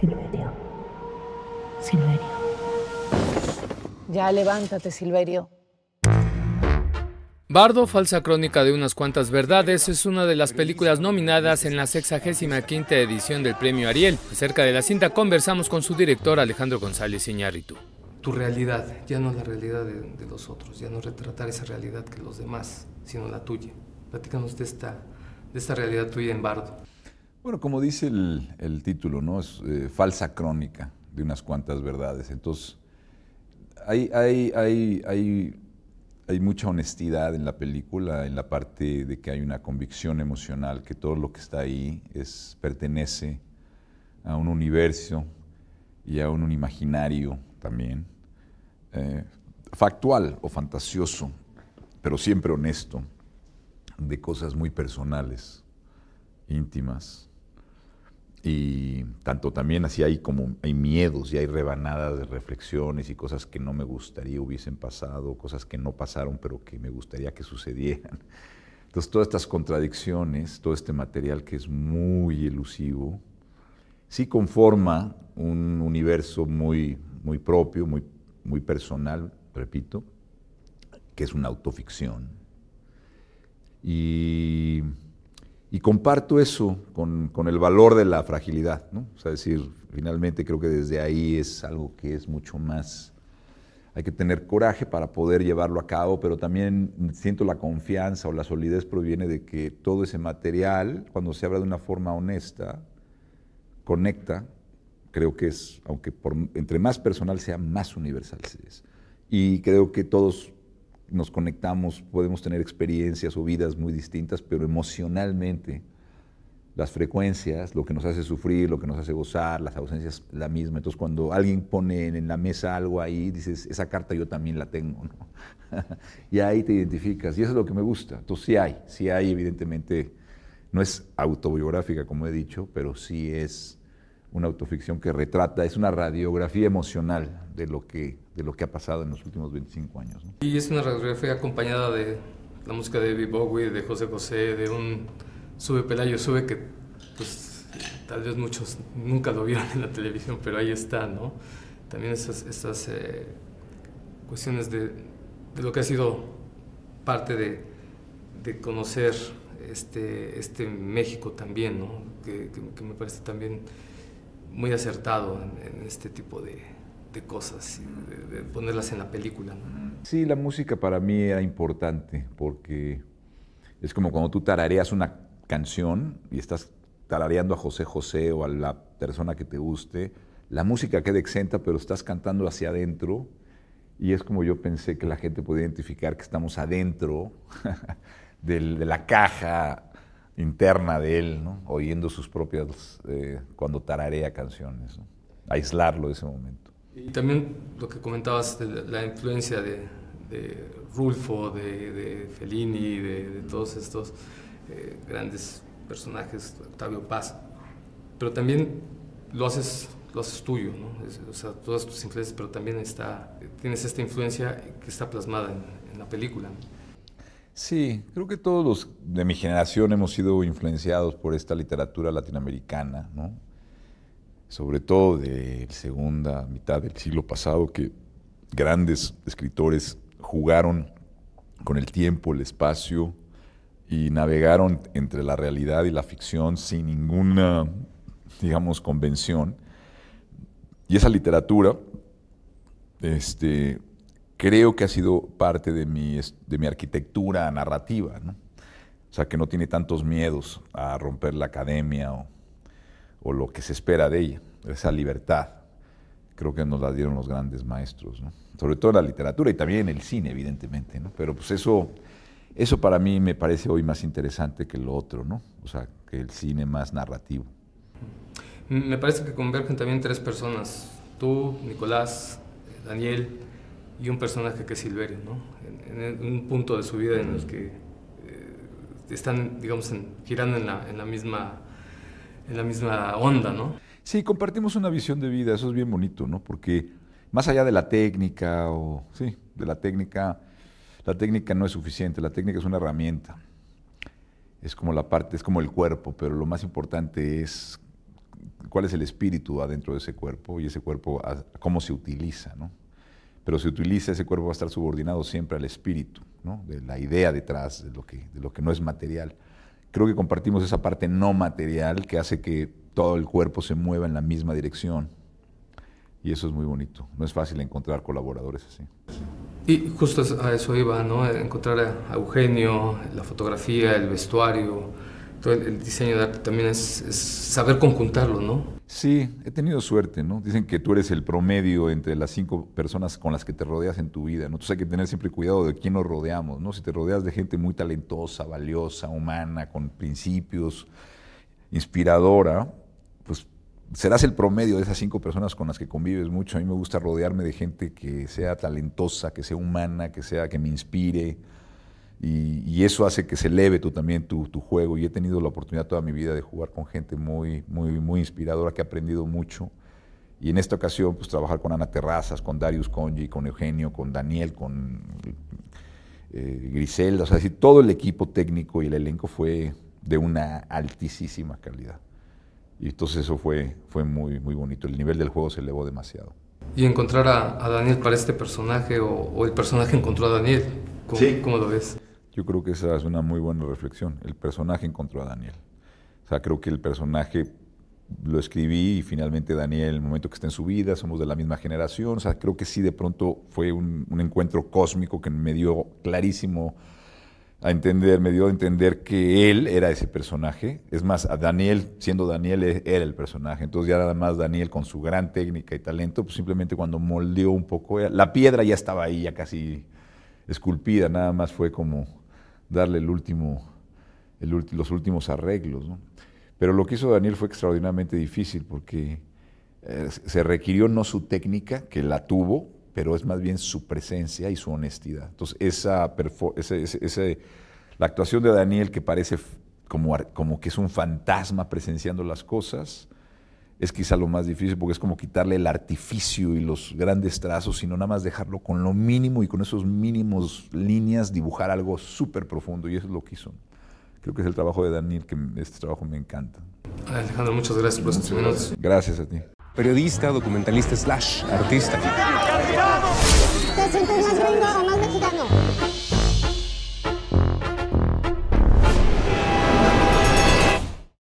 Silverio. Silverio. Ya levántate, Silverio. Bardo, falsa crónica de unas cuantas verdades, es una de las películas nominadas en la 65 edición del Premio Ariel. Acerca de la cinta conversamos con su director Alejandro González Iñárritu. Tu realidad ya no la realidad de, los otros, ya no retratar esa realidad que los demás, sino la tuya. Platícanos de esta, de esta realidad tuya en Bardo. Bueno, como dice el, título, ¿no? Es eh, falsa crónica de unas cuantas verdades. Entonces, hay, mucha honestidad en la película, en la parte de que hay una convicción emocional, que todo lo que está ahí es, pertenece a un universo y a un imaginario también, eh, factual o fantasioso, pero siempre honesto, de cosas muy personales, íntimas, y tanto también así hay como hay miedos y hay rebanadas de reflexiones y cosas que no me gustaría hubiesen pasado, cosas que no pasaron pero que me gustaría que sucedieran. Entonces todas estas contradicciones, todo este material que es muy elusivo, sí conforma un universo muy, muy propio, muy, muy personal, repito, que es una autoficción. Y y comparto eso con, con el valor de la fragilidad, ¿no? O sea, decir, finalmente creo que desde ahí es algo que es mucho más... Hay que tener coraje para poder llevarlo a cabo, pero también siento la confianza o la solidez proviene de que todo ese material, cuando se habla de una forma honesta, conecta, creo que es, aunque por, entre más personal sea, más universal es. Y creo que todos nos conectamos, podemos tener experiencias o vidas muy distintas, pero emocionalmente las frecuencias, lo que nos hace sufrir, lo que nos hace gozar, las ausencias, la misma. Entonces, cuando alguien pone en la mesa algo ahí, dices, esa carta yo también la tengo, y ahí te identificas, y eso es lo que me gusta. Entonces, sí hay, sí hay, evidentemente, no es autobiográfica, como he dicho, pero sí es una autoficción que retrata, es una radiografía emocional de lo que lo que ha pasado en los últimos 25 años. Y es una radiografía acompañada de la música de David Bowie, de José José, de un Sube Pelayo Sube que pues, tal vez muchos nunca lo vieron en la televisión, pero ahí está, ¿no? También esas, esas eh, cuestiones de, de, lo que ha sido parte de, de conocer este, este México también, ¿no? Que, me parece también muy acertado en este tipo de, de cosas, de, ponerlas en la película. Sí, la música para mí era importante porque es como cuando tú tarareas una canción y estás tarareando a José José o a la persona que te guste, la música queda exenta, pero estás cantando hacia adentro y es como yo pensé que la gente puede identificar que estamos adentro de la caja interna de él, ¿no? oyendo sus propias, eh, cuando tararea canciones, aislarlo de ese momento. Y también lo que comentabas de la influencia de, Rulfo, de, Fellini, de, todos estos eh, grandes personajes, Octavio Paz, pero también lo haces, lo haces tuyo, ¿no? o sea, todas tus influencias, pero también está, tienes esta influencia que está plasmada en, en la película. Sí, creo que todos los de mi generación hemos sido influenciados por esta literatura latinoamericana, ¿no? sobre todo de la segunda mitad del siglo pasado, que grandes escritores jugaron con el tiempo, el espacio y navegaron entre la realidad y la ficción sin ninguna, digamos, convención. Y esa literatura, este, creo que ha sido parte de mi, de mi arquitectura narrativa, ¿no? O sea, que no tiene tantos miedos a romper la academia o o lo que se espera de ella, esa libertad. Creo que nos la dieron los grandes maestros, sobre todo en la literatura y también el cine, evidentemente. Pero pues eso, eso para mí me parece hoy más interesante que lo otro, ¿no? o sea, que el cine más narrativo. Me parece que convergen también tres personas, tú, Nicolás, Daniel y un personaje que es Silverio, ¿no? en, un punto de su vida en el mm. que eh, están, digamos, girando en la, en la misma en la misma onda, ¿no? Sí, compartimos una visión de vida, eso es bien bonito, ¿no? Porque más allá de la técnica o sí, de la técnica, la técnica no es suficiente, la técnica es una herramienta. Es como la parte, es como el cuerpo, pero lo más importante es cuál es el espíritu adentro de ese cuerpo y ese cuerpo cómo se utiliza, ¿no? Pero si utiliza ese cuerpo va a estar subordinado siempre al espíritu, ¿no? De la idea detrás de lo que, de lo que no es material creo que compartimos esa parte no material que hace que todo el cuerpo se mueva en la misma dirección. Y eso es muy bonito. No es fácil encontrar colaboradores así. Y justo a eso iba, ¿no? Encontrar a Eugenio, la fotografía, el vestuario, el, diseño de arte también es, saber conjuntarlo, ¿no? Sí, he tenido suerte, ¿no? Dicen que tú eres el promedio entre las cinco personas con las que te rodeas en tu vida, ¿no? Entonces hay que tener siempre cuidado de quién nos rodeamos, ¿no? Si te rodeas de gente muy talentosa, valiosa, humana, con principios, inspiradora, pues serás el promedio de esas cinco personas con las que convives mucho. A mí me gusta rodearme de gente que sea talentosa, que sea humana, que sea que me inspire, y, eso hace que se eleve tú también tu, juego. Y he tenido la oportunidad toda mi vida de jugar con gente muy, muy, muy inspiradora que ha aprendido mucho. Y en esta ocasión, pues trabajar con Ana Terrazas, con Darius Conji, con Eugenio, con Daniel, con eh, Griselda, o sea, todo el equipo técnico y el elenco fue de una altísima calidad. Y entonces eso fue, fue muy, muy bonito. El nivel del juego se elevó demasiado. ¿Y encontrar a, Daniel para este personaje o, el personaje encontró a Daniel? sí. ¿Cómo lo ves? Yo creo que esa es una muy buena reflexión. El personaje encontró a Daniel. O sea, creo que el personaje lo escribí y finalmente Daniel, el momento que está en su vida, somos de la misma generación. O sea, creo que sí, de pronto fue un, encuentro cósmico que me dio clarísimo a entender, me dio a entender que él era ese personaje. Es más, a Daniel, siendo Daniel, e, era el personaje. Entonces ya nada más Daniel con su gran técnica y talento, pues simplemente cuando moldeó un poco, eh, la piedra ya estaba ahí, ya casi esculpida, nada más fue como darle el último, los últimos arreglos. Pero lo que hizo Daniel fue extraordinariamente difícil porque eh, se requirió no su técnica, que la tuvo, pero es más bien su presencia y su honestidad. Entonces, esa, la actuación de Daniel que parece como, como que es un fantasma presenciando las cosas, es quizá lo más difícil porque es como quitarle el artificio y los grandes trazos, sino nada más dejarlo con lo mínimo y con esos mínimos líneas dibujar algo súper profundo y eso es lo que hizo. Creo que es el trabajo de Daniel, que este trabajo me encanta. Alejandro, muchas gracias por estos minutos. Gracias a ti. Periodista, documentalista, slash, artista.